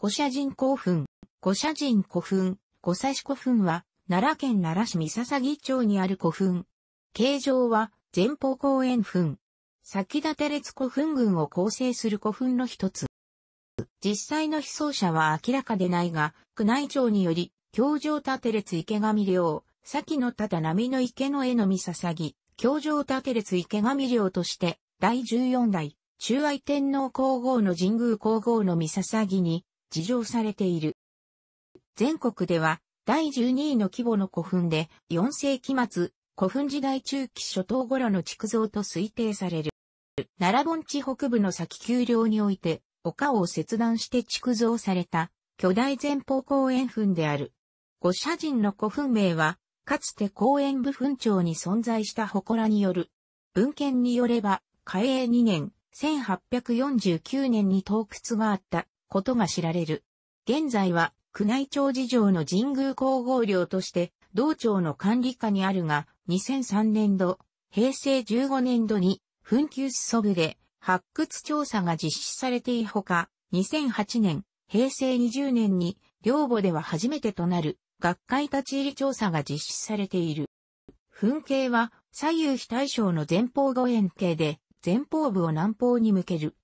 古社人古墳。古社人古墳、古市古墳は、奈良県奈良市三笹木町にある古墳。形状は、前方公園墳。先立て列古墳群を構成する古墳の一つ。実際の被葬者は明らかでないが、宮内庁により、京城立て列池上領、先のただ波の池の絵の三笹木、京城立て列池上領として、第14代、中愛天皇皇后の神宮皇后の三笹木に、事情されている。全国では第12位の規模の古墳で4世紀末、古墳時代中期初頭頃の築造と推定される。奈良盆地北部の先丘陵において、丘を切断して築造された巨大前方公園墳である。五社人の古墳名は、かつて公園部墳長に存在した祠による。文献によれば、嘉永2年、1849年に洞窟があったことが知られる。現在は、宮内庁事情の神宮皇后陵として、道庁の管理下にあるが、2003年度、平成15年度に、紛糾すそぶで、発掘調査が実施されているほか、2008年、平成20年に、陵墓では初めてとなる、学会立ち入り調査が実施されている。紛糾は、左右非対称の前方五円形で、前方部を南方に向ける。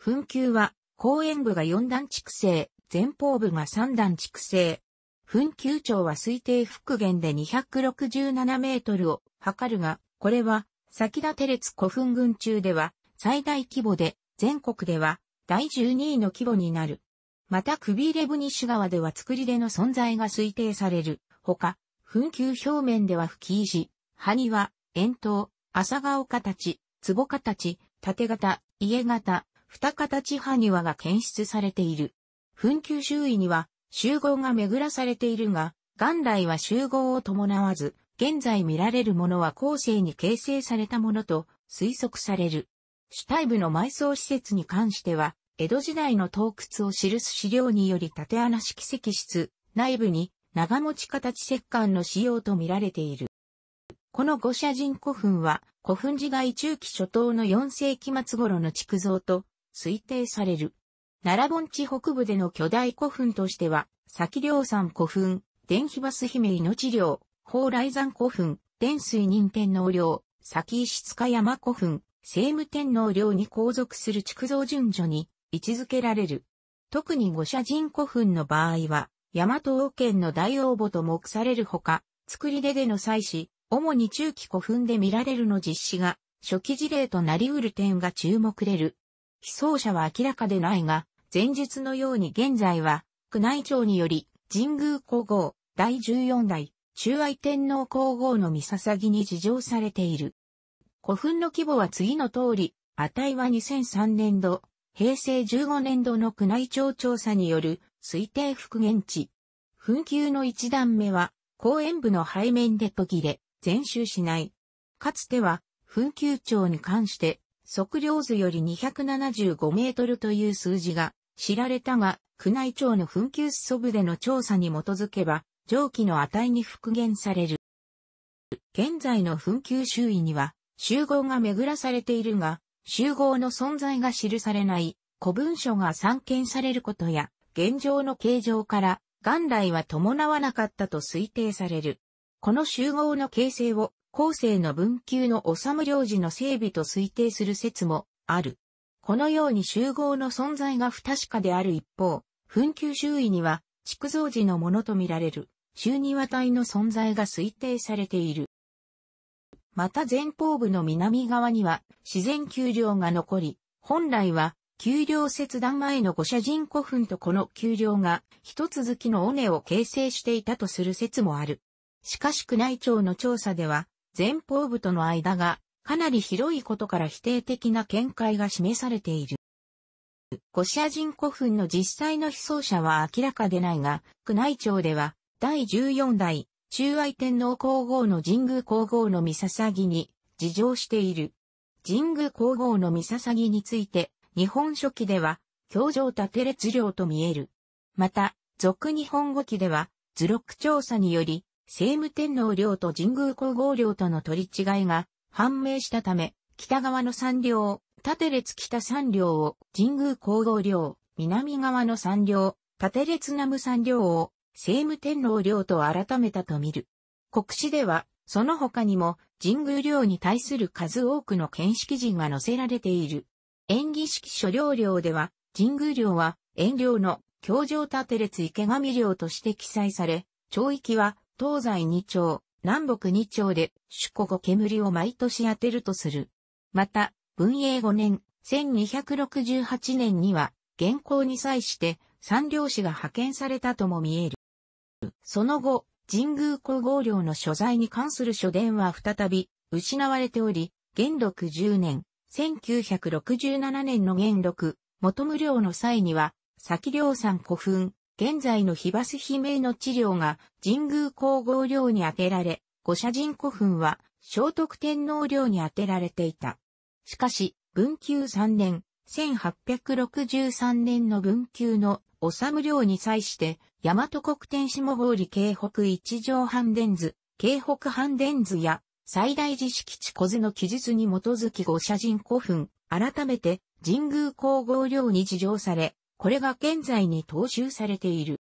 紛糾は、後円部が4段築成、前方部が3段築成。墳丘長は推定復元で267メートルを測るが、これは、先田テレツ古墳群中では、最大規模で、全国では、第12位の規模になる。また、クビレブニッシュ川では作り出の存在が推定される。ほか、墳丘表面では吹石、埴輪、円筒、朝顔形、壺形、縦型、家型、二形埴輪が検出されている。墳丘周囲には集合が巡らされているが、元来は集合を伴わず、現在見られるものは後世に形成されたものと推測される。主体部の埋葬施設に関しては、江戸時代の洞窟を記す資料により縦穴式石室、内部に長持ち形石棺の仕様と見られている。この五社人古墳は古墳時代中期初頭の4世紀末頃の築造と推定される。奈良盆地北部での巨大古墳としては、先梁山古墳、電秘バス姫命陵、宝来山古墳、電水任天皇陵、先石塚山古墳、聖武天皇陵に皇族する築造順序に位置づけられる。特に五社人古墳の場合は、大和王権の大王母と目されるほか、作り出での祭祀、主に中期古墳で見られるの実施が、初期事例となりうる点が注目れる。被葬者は明らかでないが、前述のように現在は、宮内庁により、神宮皇后、第14代、中愛天皇皇后の御捧に事情されている。古墳の規模は次の通り、値は2003年度、平成15年度の宮内庁調査による推定復元値。墳丘の一段目は、公園部の背面で途切れ、全周しない。かつては、墳丘庁に関して、測量図より275メートルという数字が知られたが、宮内庁の紛糾素部での調査に基づけば、上記の値に復元される。現在の紛糾周囲には、集合が巡らされているが、集合の存在が記されない古文書が散見されることや、現状の形状から、元来は伴わなかったと推定される。この集合の形成を後世の文久の修領事の整備と推定する説もある。このように集合の存在が不確かである一方、墳丘周囲には築造時のものとみられる周庭体の存在が推定されている。また前方部の南側には自然丘陵が残り、本来は丘陵切断前の五社人古墳とこの丘陵が一続きの尾根を形成していたとする説もある。しかし宮内庁の調査では前方部との間がかなり広いことから否定的な見解が示されている。古シア人古墳の実際の被葬者は明らかでないが、宮内庁では第14代中愛天皇皇后の神宮皇后の御捧ぎに事情している。神宮皇后の御捧ぎについて、日本書紀では、教場立て列領と見える。また、俗日本語記では、図録調査により、聖武天皇領と神宮皇后領との取り違いが判明したため、北側の三領、縦列北三領を神宮皇后領、南側の三領、縦列南三領を聖武天皇領と改めたと見る。国史では、その他にも神宮領に対する数多くの見識人が載せられている。演技式書。領領では、神宮領は、遠領の、京城縦列池上領として記載され、町域は、東西二丁、南北二丁で、主古煙を毎年当てるとする。また、文永五年、1268年には、現行に際して、三領士が派遣されたとも見える。その後、神宮皇后領の所在に関する書伝は再び、失われており、元禄十年、1967年の元禄、元無領の際には、先領山古墳、現在の非バス悲鳴の治療が神宮皇后陵に充てられ、五社人古墳は聖徳天皇陵に充てられていた。しかし、文久3年、1863年の文久の修陵に際して、大和国天下郡京北一条半電図、京北半電図や最大寺敷地小図の記述に基づき五社人古墳、改めて神宮皇后陵に事情され、これが現在に踏襲されている。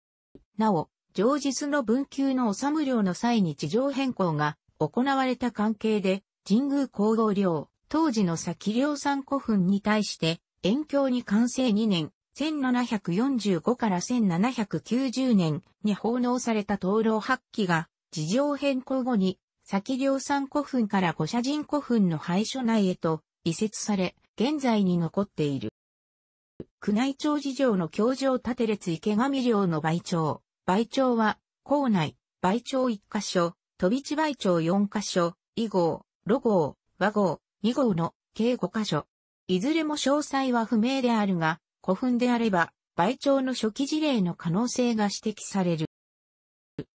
なお、上日の文久の治む領の際に地上変更が行われた関係で、神宮皇后領、当時の先領産古墳に対して、遠境に完成2年、1745から1790年に奉納された灯籠発基が、地上変更後に、先領産古墳から五社神古墳の廃所内へと移設され、現在に残っている。宮内庁事情の教場立列池上寮の倍長。倍長は、校内、倍長1箇所、飛び地倍長4箇所、以号、路号、和号、2号の計5箇所。いずれも詳細は不明であるが、古墳であれば、倍長の初期事例の可能性が指摘される。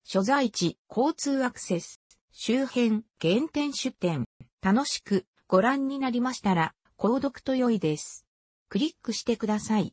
所在地、交通アクセス、周辺、原点出店。楽しくご覧になりましたら、購読と良いです。クリックしてください。